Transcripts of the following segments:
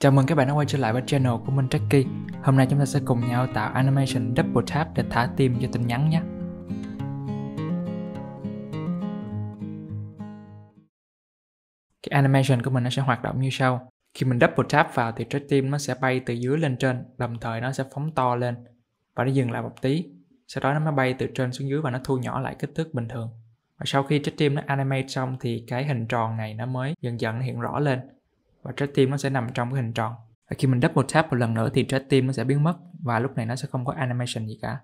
Chào mừng các bạn đã quay trở lại với channel của mình Techie Hôm nay chúng ta sẽ cùng nhau tạo animation double tap để thả tim cho tin nhắn nhé Cái animation của mình nó sẽ hoạt động như sau Khi mình double tap vào thì trái tim nó sẽ bay từ dưới lên trên Đồng thời nó sẽ phóng to lên Và nó dừng lại một tí Sau đó nó mới bay từ trên xuống dưới và nó thu nhỏ lại kích thước bình thường Và sau khi trái tim nó animate xong thì cái hình tròn này nó mới dần dần hiện rõ lên và trái tim nó sẽ nằm trong cái hình tròn và khi mình double tap một lần nữa thì trái tim nó sẽ biến mất và lúc này nó sẽ không có animation gì cả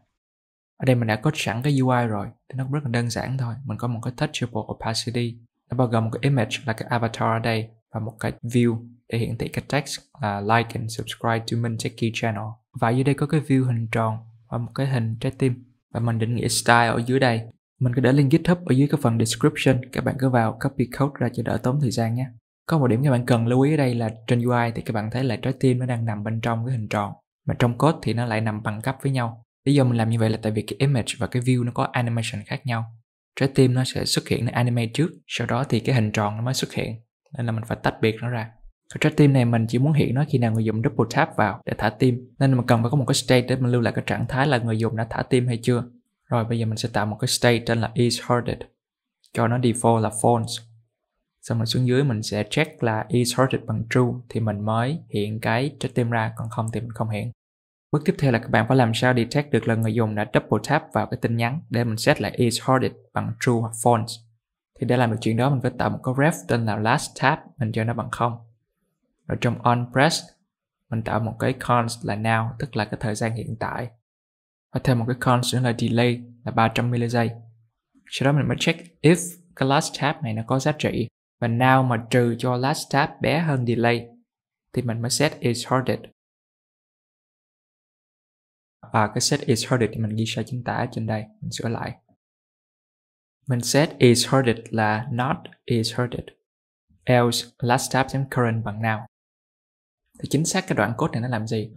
ở đây mình đã có sẵn cái UI rồi thì nó rất là đơn giản thôi mình có một cái touchable opacity nó bao gồm một cái image là cái avatar ở đây và một cái view để hiển thị cái text là like and subscribe to Minh Techie Channel và dưới đây có cái view hình tròn và một cái hình trái tim và mình định nghĩa style ở dưới đây mình có để link GitHub ở dưới cái phần description các bạn cứ vào copy code ra cho đỡ tốn thời gian nhé có một điểm các bạn cần lưu ý ở đây là trên UI thì các bạn thấy là trái tim nó đang nằm bên trong cái hình tròn mà trong code thì nó lại nằm bằng cấp với nhau lý do mình làm như vậy là tại vì cái image và cái view nó có animation khác nhau trái tim nó sẽ xuất hiện nó animate trước sau đó thì cái hình tròn nó mới xuất hiện nên là mình phải tách biệt nó ra cái trái tim này mình chỉ muốn hiện nó khi nào người dùng double tap vào để thả tim nên mình cần phải có một cái state để mình lưu lại cái trạng thái là người dùng đã thả tim hay chưa rồi bây giờ mình sẽ tạo một cái state tên là is hearted cho nó default là false xong rồi xuống dưới mình sẽ check là e-sorted bằng true thì mình mới hiện cái trái tim ra còn không thì mình không hiện bước tiếp theo là các bạn phải làm sao detect được là người dùng đã double tap vào cái tin nhắn để mình set lại e-sorted bằng true hoặc false thì để làm được chuyện đó mình phải tạo một cái ref tên là last tab mình cho nó bằng không rồi trong on press mình tạo một cái const là now tức là cái thời gian hiện tại và thêm một cái const nữa là delay là 300 ms sau đó mình mới check if cái last tab này nó có giá trị và nào mà trừ cho last tap bé hơn delay thì mình mới set is sorted và cái set is sorted thì mình ghi sai chính tả trên đây mình sửa lại mình set is sorted là not is sorted else last tab current bằng nào thì chính xác cái đoạn code này nó làm gì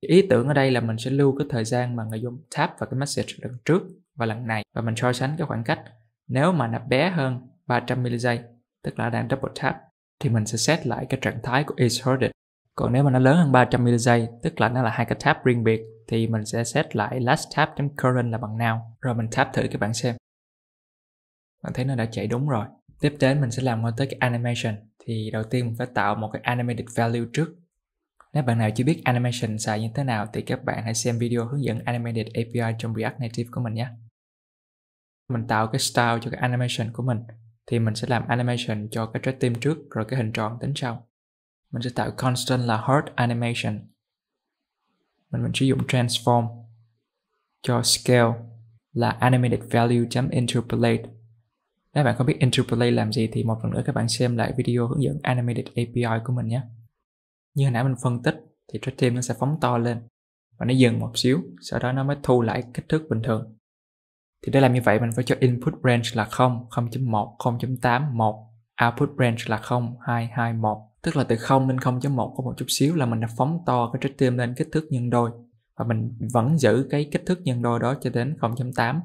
ý tưởng ở đây là mình sẽ lưu cái thời gian mà người dùng tap và cái message lần trước và lần này và mình so sánh cái khoảng cách nếu mà nó bé hơn 300 millisecond tức là đang double tap thì mình sẽ set lại cái trạng thái của is hearted còn nếu mà nó lớn hơn 300 ms tức là nó là hai cái tap riêng biệt thì mình sẽ set lại last tab current là bằng nào rồi mình tap thử các bạn xem bạn thấy nó đã chạy đúng rồi tiếp đến mình sẽ làm qua tới cái animation thì đầu tiên mình phải tạo một cái animated value trước nếu bạn nào chưa biết animation xài như thế nào thì các bạn hãy xem video hướng dẫn animated API trong React Native của mình nhé. Mình tạo cái style cho cái animation của mình thì mình sẽ làm animation cho cái trái tim trước rồi cái hình tròn tính sau mình sẽ tạo constant là heart animation mình mình sử dụng transform cho scale là animated value interpolate nếu bạn không biết interpolate làm gì thì một lần nữa các bạn xem lại video hướng dẫn animated API của mình nhé như hồi nãy mình phân tích thì trái tim nó sẽ phóng to lên và nó dừng một xíu sau đó nó mới thu lại kích thước bình thường thì để làm như vậy mình phải cho input range là 0, 0.1, 0.8, 1, output range là 0, 2, 2, 1. Tức là từ 0 lên 0.1 có một chút xíu là mình đã phóng to cái trái tim lên kích thước nhân đôi và mình vẫn giữ cái kích thước nhân đôi đó cho đến 0.8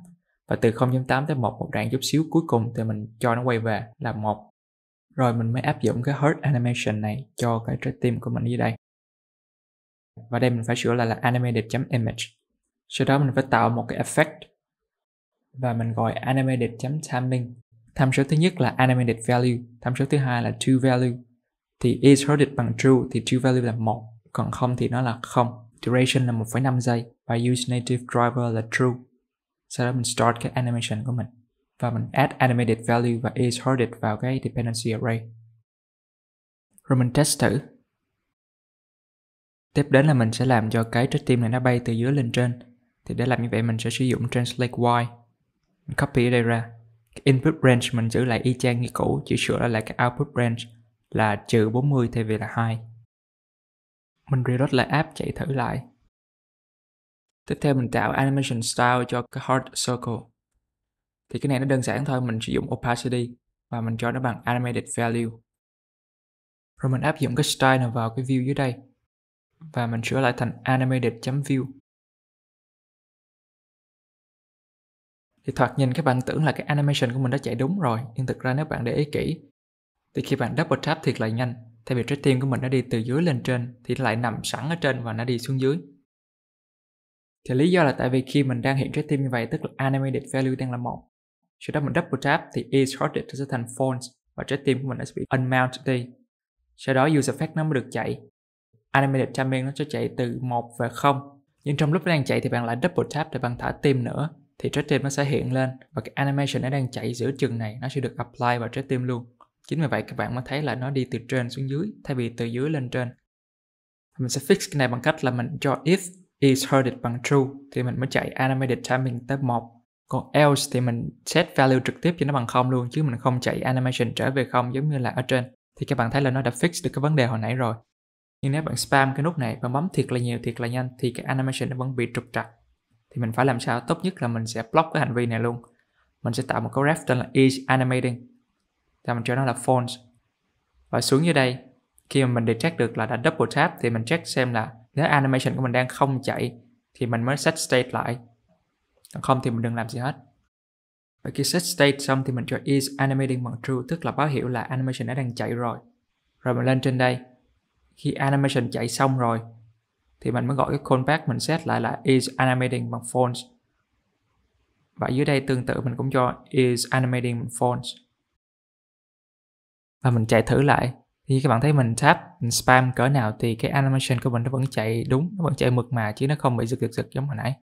và từ 0.8 tới 1 một đoạn chút xíu cuối cùng thì mình cho nó quay về là 1 rồi mình mới áp dụng cái Heart Animation này cho cái trái tim của mình dưới đây và đây mình phải sửa lại là animated.image sau đó mình phải tạo một cái effect và mình gọi animated.timing. Tham số thứ nhất là animated value, tham số thứ hai là true value. Thì is sorted bằng true thì true value là một, còn không thì nó là không. Duration là 1,5 giây và use native driver là true. Sau đó mình start cái animation của mình và mình add animated value và is sorted vào cái dependency array. Rồi mình test thử. Tiếp đến là mình sẽ làm cho cái trái tim này nó bay từ dưới lên trên. Thì để làm như vậy mình sẽ sử dụng translate y copy ở đây ra input range mình giữ lại y chang như cũ chỉ sửa lại cái output range là trừ 40 thay vì là 2 mình reload lại app chạy thử lại tiếp theo mình tạo animation style cho cái hard circle thì cái này nó đơn giản thôi mình sử dụng opacity và mình cho nó bằng animated value rồi mình áp dụng cái style này vào cái view dưới đây và mình sửa lại thành animated.view thì thoạt nhìn các bạn tưởng là cái animation của mình đã chạy đúng rồi nhưng thực ra nếu bạn để ý kỹ thì khi bạn double tap thiệt là nhanh thay vì trái tim của mình đã đi từ dưới lên trên thì lại nằm sẵn ở trên và nó đi xuống dưới thì lý do là tại vì khi mình đang hiện trái tim như vậy tức là animated value đang là một sau đó mình double tap thì is e sorted sẽ thành false và trái tim của mình nó sẽ bị unmount đi sau đó user effect nó mới được chạy animated timing nó sẽ chạy từ 1 về 0 nhưng trong lúc đang chạy thì bạn lại double tap để bạn thả tim nữa thì trái tim nó sẽ hiện lên và cái animation nó đang chạy giữa chừng này nó sẽ được apply vào trái tim luôn chính vì vậy các bạn mới thấy là nó đi từ trên xuống dưới thay vì từ dưới lên trên mình sẽ fix cái này bằng cách là mình cho if is headed bằng true thì mình mới chạy animated timing tới 1 còn else thì mình set value trực tiếp cho nó bằng không luôn chứ mình không chạy animation trở về không giống như là ở trên thì các bạn thấy là nó đã fix được cái vấn đề hồi nãy rồi nhưng nếu bạn spam cái nút này và bấm thiệt là nhiều thiệt là nhanh thì cái animation nó vẫn bị trục trặc thì mình phải làm sao tốt nhất là mình sẽ block cái hành vi này luôn mình sẽ tạo một cái ref tên là is animating và mình cho nó là false. và xuống dưới đây khi mà mình detect được là đã double tap thì mình check xem là nếu animation của mình đang không chạy thì mình mới set state lại còn không thì mình đừng làm gì hết và khi set state xong thì mình cho is animating bằng true tức là báo hiệu là animation đã đang chạy rồi rồi mình lên trên đây khi animation chạy xong rồi thì mình mới gọi cái callback mình set lại là is animating bằng false và dưới đây tương tự mình cũng cho is animating bằng false và mình chạy thử lại thì các bạn thấy mình tap mình spam cỡ nào thì cái animation của mình nó vẫn chạy đúng nó vẫn chạy mượt mà chứ nó không bị giật giật giật giống hồi nãy